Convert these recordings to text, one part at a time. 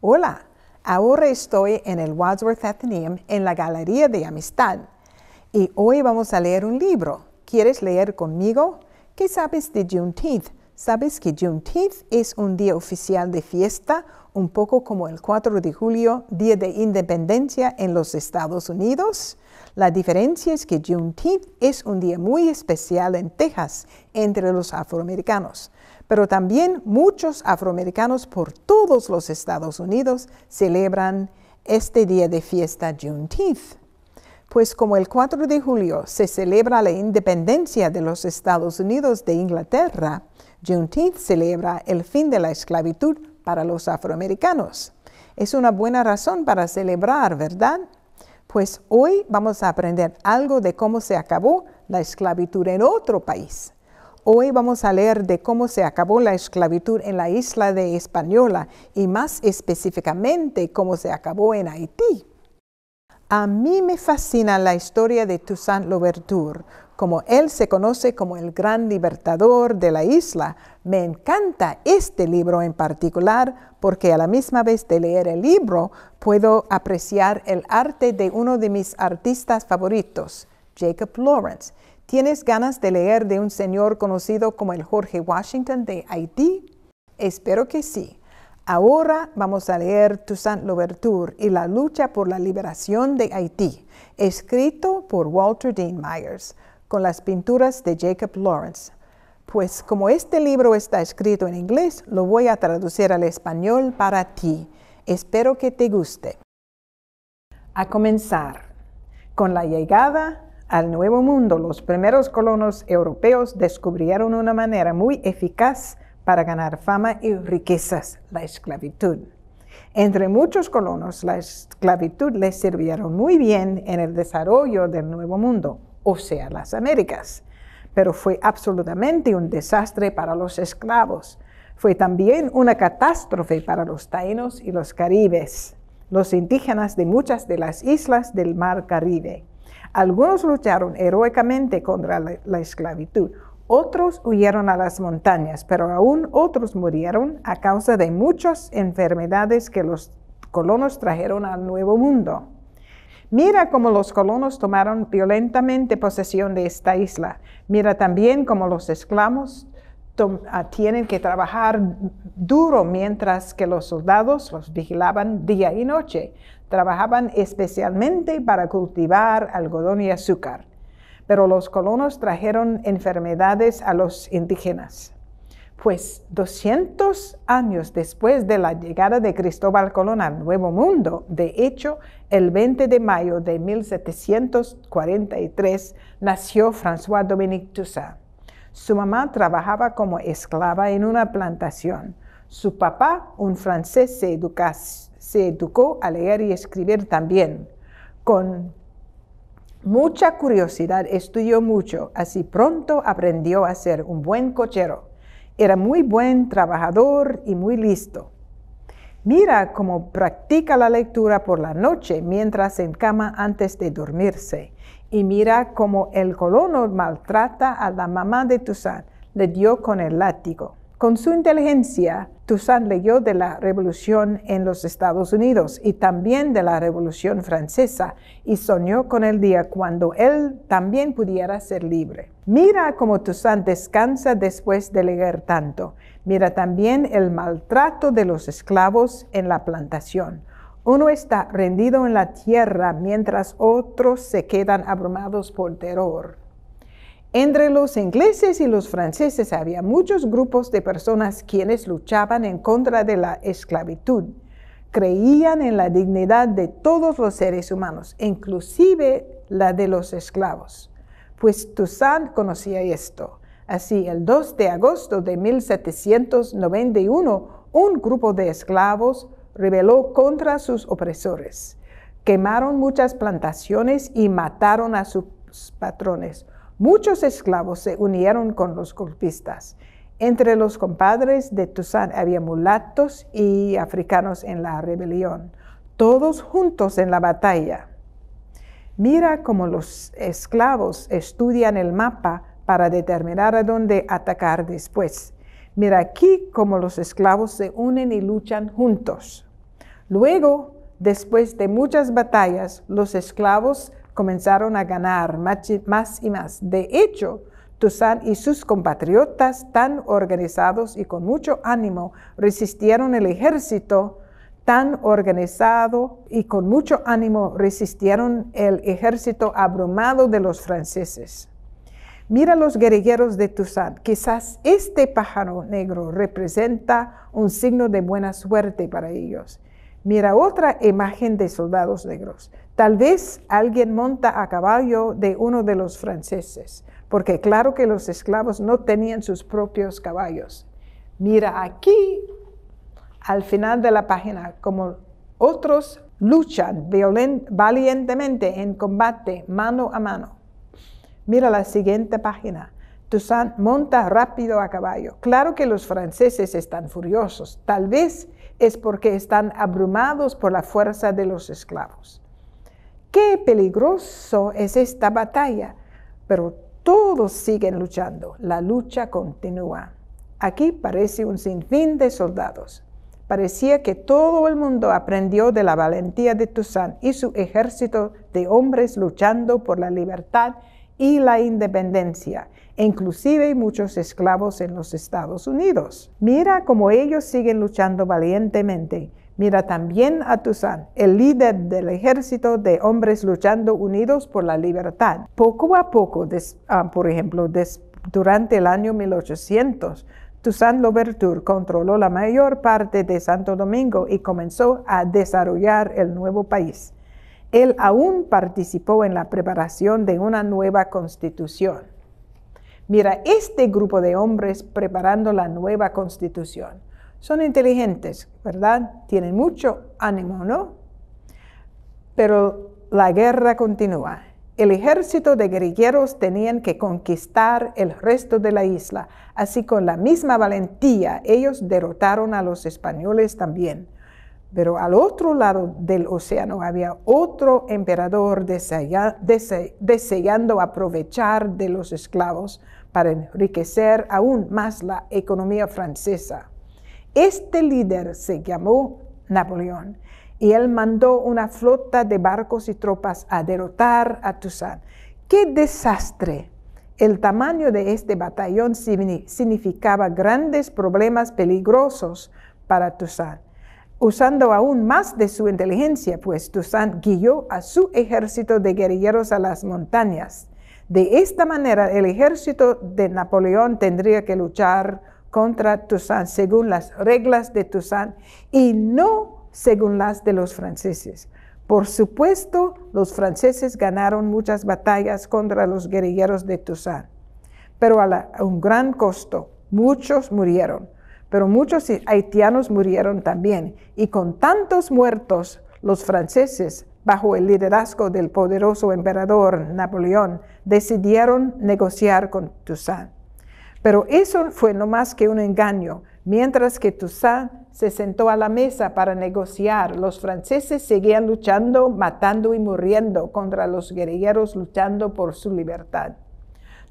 Hola, ahora estoy en el Wadsworth Athenaeum en la Galería de Amistad y hoy vamos a leer un libro. ¿Quieres leer conmigo? ¿Qué sabes de Juneteenth? ¿Sabes que Juneteenth es un día oficial de fiesta, un poco como el 4 de julio, Día de Independencia en los Estados Unidos? La diferencia es que Juneteenth es un día muy especial en Texas entre los afroamericanos, pero también muchos afroamericanos por todos los Estados Unidos celebran este día de fiesta Juneteenth pues como el 4 de julio se celebra la independencia de los Estados Unidos de Inglaterra, Juneteenth celebra el fin de la esclavitud para los afroamericanos. Es una buena razón para celebrar, ¿verdad? Pues hoy vamos a aprender algo de cómo se acabó la esclavitud en otro país. Hoy vamos a leer de cómo se acabó la esclavitud en la isla de Española y más específicamente cómo se acabó en Haití. A mí me fascina la historia de Toussaint Louverture, como él se conoce como el gran libertador de la isla. Me encanta este libro en particular porque a la misma vez de leer el libro puedo apreciar el arte de uno de mis artistas favoritos, Jacob Lawrence. ¿Tienes ganas de leer de un señor conocido como el Jorge Washington de Haití? Espero que sí. Ahora vamos a leer Toussaint Louverture y la lucha por la liberación de Haití, escrito por Walter Dean Myers, con las pinturas de Jacob Lawrence. Pues como este libro está escrito en inglés, lo voy a traducir al español para ti. Espero que te guste. A comenzar, con la llegada al Nuevo Mundo, los primeros colonos europeos descubrieron una manera muy eficaz para ganar fama y riquezas, la esclavitud. Entre muchos colonos, la esclavitud les sirvieron muy bien en el desarrollo del Nuevo Mundo, o sea, las Américas, pero fue absolutamente un desastre para los esclavos. Fue también una catástrofe para los taínos y los caribes, los indígenas de muchas de las islas del Mar Caribe. Algunos lucharon heroicamente contra la esclavitud, otros huyeron a las montañas, pero aún otros murieron a causa de muchas enfermedades que los colonos trajeron al Nuevo Mundo. Mira cómo los colonos tomaron violentamente posesión de esta isla. Mira también cómo los esclavos ah, tienen que trabajar duro mientras que los soldados los vigilaban día y noche. Trabajaban especialmente para cultivar algodón y azúcar pero los colonos trajeron enfermedades a los indígenas. Pues 200 años después de la llegada de Cristóbal Colón al Nuevo Mundo, de hecho, el 20 de mayo de 1743 nació François Dominique Toussaint. Su mamá trabajaba como esclava en una plantación. Su papá, un francés, se, se educó a leer y escribir también. Con mucha curiosidad, estudió mucho, así pronto aprendió a ser un buen cochero. Era muy buen trabajador y muy listo. Mira cómo practica la lectura por la noche mientras se encama antes de dormirse. Y mira cómo el colono maltrata a la mamá de Toussaint. Le dio con el látigo. Con su inteligencia, Toussaint leyó de la Revolución en los Estados Unidos y también de la Revolución Francesa y soñó con el día cuando él también pudiera ser libre. Mira cómo Toussaint descansa después de leer tanto. Mira también el maltrato de los esclavos en la plantación. Uno está rendido en la tierra mientras otros se quedan abrumados por terror. Entre los ingleses y los franceses había muchos grupos de personas quienes luchaban en contra de la esclavitud. Creían en la dignidad de todos los seres humanos, inclusive la de los esclavos. Pues Toussaint conocía esto. Así, el 2 de agosto de 1791, un grupo de esclavos rebeló contra sus opresores. Quemaron muchas plantaciones y mataron a sus patrones Muchos esclavos se unieron con los golpistas. Entre los compadres de Toussaint había mulatos y africanos en la rebelión, todos juntos en la batalla. Mira cómo los esclavos estudian el mapa para determinar a dónde atacar después. Mira aquí cómo los esclavos se unen y luchan juntos. Luego, después de muchas batallas, los esclavos comenzaron a ganar más y más. De hecho, Toussaint y sus compatriotas, tan organizados y con mucho ánimo, resistieron el ejército, tan organizado y con mucho ánimo resistieron el ejército abrumado de los franceses. Mira los guerrilleros de Toussaint. Quizás este pájaro negro representa un signo de buena suerte para ellos. Mira otra imagen de soldados negros. Tal vez alguien monta a caballo de uno de los franceses, porque claro que los esclavos no tenían sus propios caballos. Mira aquí, al final de la página, como otros luchan valientemente en combate mano a mano. Mira la siguiente página. Toussaint monta rápido a caballo. Claro que los franceses están furiosos. Tal vez es porque están abrumados por la fuerza de los esclavos. Qué peligroso es esta batalla, pero todos siguen luchando. La lucha continúa. Aquí parece un sinfín de soldados. Parecía que todo el mundo aprendió de la valentía de Toussaint y su ejército de hombres luchando por la libertad y la independencia, inclusive muchos esclavos en los Estados Unidos. Mira cómo ellos siguen luchando valientemente. Mira también a Toussaint, el líder del ejército de hombres luchando unidos por la libertad. Poco a poco, ah, por ejemplo, durante el año 1800, Toussaint Louverture controló la mayor parte de Santo Domingo y comenzó a desarrollar el nuevo país. Él aún participó en la preparación de una nueva constitución. Mira, este grupo de hombres preparando la nueva constitución son inteligentes, ¿verdad? Tienen mucho ánimo, ¿no? Pero la guerra continúa. El ejército de guerrilleros tenían que conquistar el resto de la isla, así con la misma valentía ellos derrotaron a los españoles también. Pero al otro lado del océano había otro emperador deseando aprovechar de los esclavos para enriquecer aún más la economía francesa. Este líder se llamó Napoleón y él mandó una flota de barcos y tropas a derrotar a Toussaint. ¡Qué desastre! El tamaño de este batallón significaba grandes problemas peligrosos para Toussaint usando aún más de su inteligencia, pues Toussaint guió a su ejército de guerrilleros a las montañas. De esta manera, el ejército de Napoleón tendría que luchar contra Toussaint según las reglas de Toussaint y no según las de los franceses. Por supuesto, los franceses ganaron muchas batallas contra los guerrilleros de Toussaint, pero a, a un gran costo. Muchos murieron pero muchos haitianos murieron también. Y con tantos muertos, los franceses, bajo el liderazgo del poderoso emperador Napoleón, decidieron negociar con Toussaint. Pero eso fue no más que un engaño. Mientras que Toussaint se sentó a la mesa para negociar, los franceses seguían luchando, matando y muriendo contra los guerrilleros luchando por su libertad.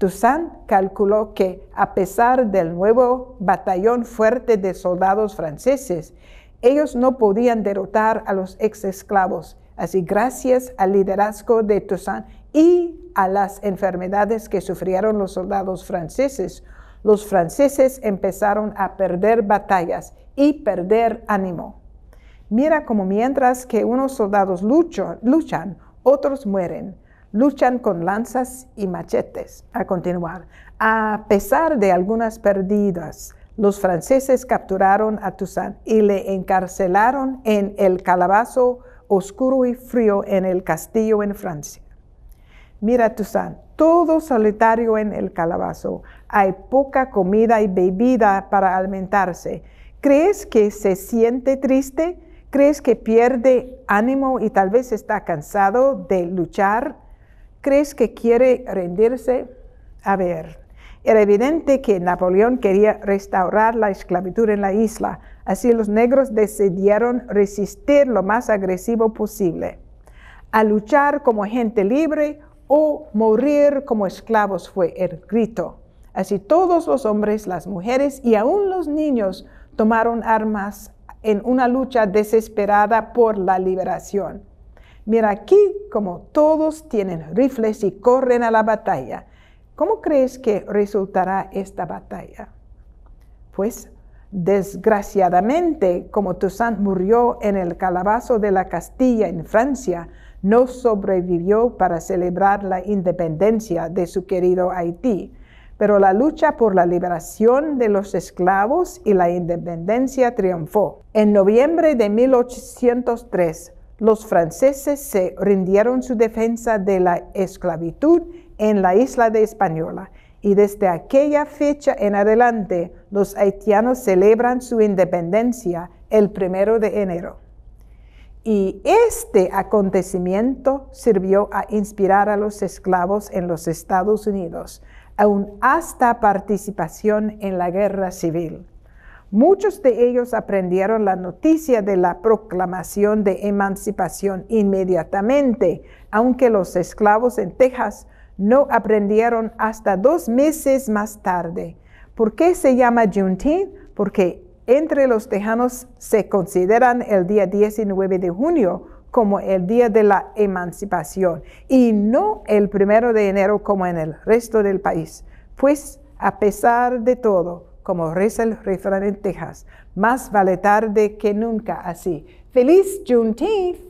Toussaint calculó que, a pesar del nuevo batallón fuerte de soldados franceses, ellos no podían derrotar a los exesclavos. Así, gracias al liderazgo de Toussaint y a las enfermedades que sufrieron los soldados franceses, los franceses empezaron a perder batallas y perder ánimo. Mira cómo mientras que unos soldados luchan otros mueren luchan con lanzas y machetes. A continuar, a pesar de algunas perdidas, los franceses capturaron a Toussaint y le encarcelaron en el calabazo oscuro y frío en el castillo en Francia. Mira Toussaint, todo solitario en el calabazo, hay poca comida y bebida para alimentarse. ¿Crees que se siente triste? ¿Crees que pierde ánimo y tal vez está cansado de luchar? ¿Crees que quiere rendirse? A ver, era evidente que Napoleón quería restaurar la esclavitud en la isla, así los negros decidieron resistir lo más agresivo posible, a luchar como gente libre o morir como esclavos fue el grito. Así todos los hombres, las mujeres y aún los niños tomaron armas en una lucha desesperada por la liberación. Mira aquí como todos tienen rifles y corren a la batalla. ¿Cómo crees que resultará esta batalla? Pues desgraciadamente, como Toussaint murió en el calabazo de la Castilla en Francia, no sobrevivió para celebrar la independencia de su querido Haití, pero la lucha por la liberación de los esclavos y la independencia triunfó. En noviembre de 1803, los franceses se rindieron su defensa de la esclavitud en la isla de Española y desde aquella fecha en adelante los haitianos celebran su independencia el primero de enero. Y este acontecimiento sirvió a inspirar a los esclavos en los Estados Unidos, aún hasta participación en la guerra civil Muchos de ellos aprendieron la noticia de la proclamación de emancipación inmediatamente, aunque los esclavos en Texas no aprendieron hasta dos meses más tarde. ¿Por qué se llama Juneteenth? Porque entre los tejanos se consideran el día 19 de junio como el día de la emancipación y no el primero de enero como en el resto del país. Pues a pesar de todo, como reza el en Texas, más vale tarde que nunca así. ¡Feliz Juneteenth!